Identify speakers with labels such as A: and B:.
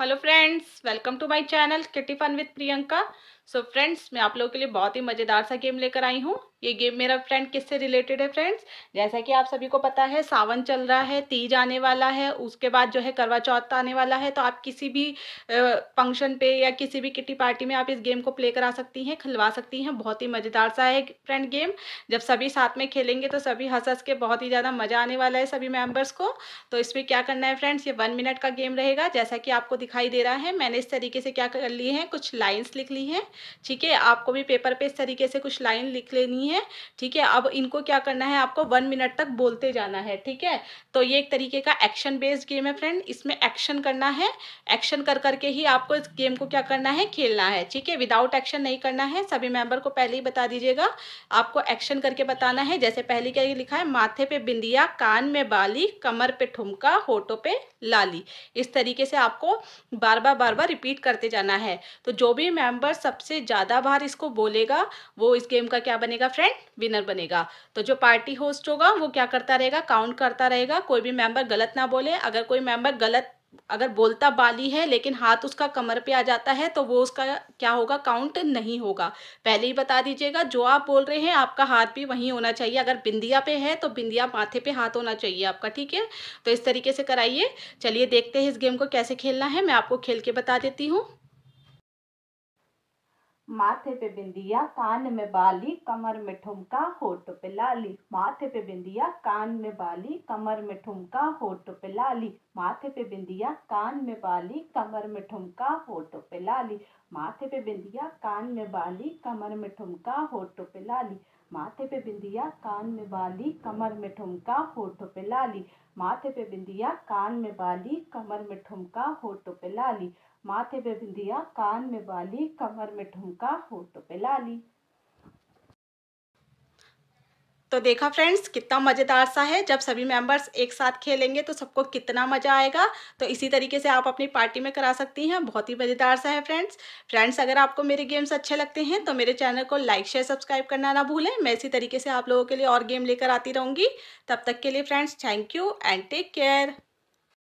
A: hello friends welcome to my channel kitty fun with priyanka so so friends मैं आप लोगों के लिए बहुत ही मज़ेदार सा गेम लेकर आई हूँ ये गेम मेरा फ्रेंड किससे रिलेटेड है फ्रेंड्स जैसा कि आप सभी को पता है सावन चल रहा है तीज आने वाला है उसके बाद जो है करवा चौथ आने वाला है तो आप किसी भी फंक्शन पे या किसी भी किटी पार्टी में आप इस गेम को प्ले करा सकती हैं खिलवा सकती हैं बहुत ही मज़ेदार सा है फ्रेंड गेम जब सभी साथ में खेलेंगे तो सभी हंस हंस के बहुत ही ज़्यादा मज़ा आने वाला है सभी मेम्बर्स को तो इसमें क्या करना है फ्रेंड्स ये वन मिनट का गेम रहेगा जैसा कि आपको दिखाई दे रहा है मैंने इस तरीके से क्या कर ली है कुछ लाइन्स लिख ली हैं ठीक है आपको भी पेपर पे इस तरीके से कुछ लाइन लिख लेनी है ठीक है अब इनको क्या करना है आपको वन मिनट तक बोलते जाना है ठीक है तो ये एक तरीके का एक्शन बेस्ड गेम है फ्रेंड इसमें एक्शन करना है एक्शन कर करके ही आपको इस गेम को क्या करना है खेलना है ठीक है विदाउट एक्शन नहीं करना है सभी मेंबर को पहले ही बता दीजिएगा आपको एक्शन करके बताना है जैसे पहले क्या लिखा है माथे पे बिंदिया कान में बाली कमर पे ठुमका होटो पे लाली इस तरीके से आपको बार बार बार बार रिपीट करते जाना है तो जो भी मेंबर सबसे सबसे ज़्यादा बार इसको बोलेगा वो इस गेम का क्या बनेगा फ्रेंड विनर बनेगा तो जो पार्टी होस्ट होगा वो क्या करता रहेगा काउंट करता रहेगा कोई भी मेंबर गलत ना बोले अगर कोई मेंबर गलत अगर बोलता बाली है लेकिन हाथ उसका कमर पे आ जाता है तो वो उसका क्या होगा काउंट नहीं होगा पहले ही बता दीजिएगा जो आप बोल रहे हैं आपका हाथ भी वहीं होना चाहिए अगर बिंदिया पे है तो बिंदिया माथे पे हाथ होना चाहिए आपका ठीक है तो इस तरीके से कराइए चलिए देखते हैं इस गेम को कैसे खेलना है मैं आपको खेल के बता देती हूँ
B: माथे पे बिंदिया कान में बाली कमर में ठुमका होट पे लाली माथे पे बिंदिया कान में बाली कमर में ठुमका होट पे लाली माथे पे बिंदिया कान में बाली कमर में ठुमका होट पे लाली माथे पे बिंदिया कान में बाली कमर में ठुमका होट पे लाली माथे पे बिंदिया कान में बाली कमर में ठुमका होठों पे लाली माथे पे बिंदिया कान में बाली कमर में ठुमका होठों पे लाली माथे पे बिंदिया कान में बाली कमर में ठुमका होठों पे लाली
A: तो देखा फ्रेंड्स कितना मज़ेदार सा है जब सभी मेंबर्स एक साथ खेलेंगे तो सबको कितना मज़ा आएगा तो इसी तरीके से आप अपनी पार्टी में करा सकती हैं बहुत ही मज़ेदार सा है फ्रेंड्स फ्रेंड्स अगर आपको मेरे गेम्स अच्छे लगते हैं तो मेरे चैनल को लाइक शेयर सब्सक्राइब करना ना भूलें मैं इसी तरीके से आप लोगों के लिए और गेम लेकर आती रहूँगी तब तक के लिए friends thank you and take care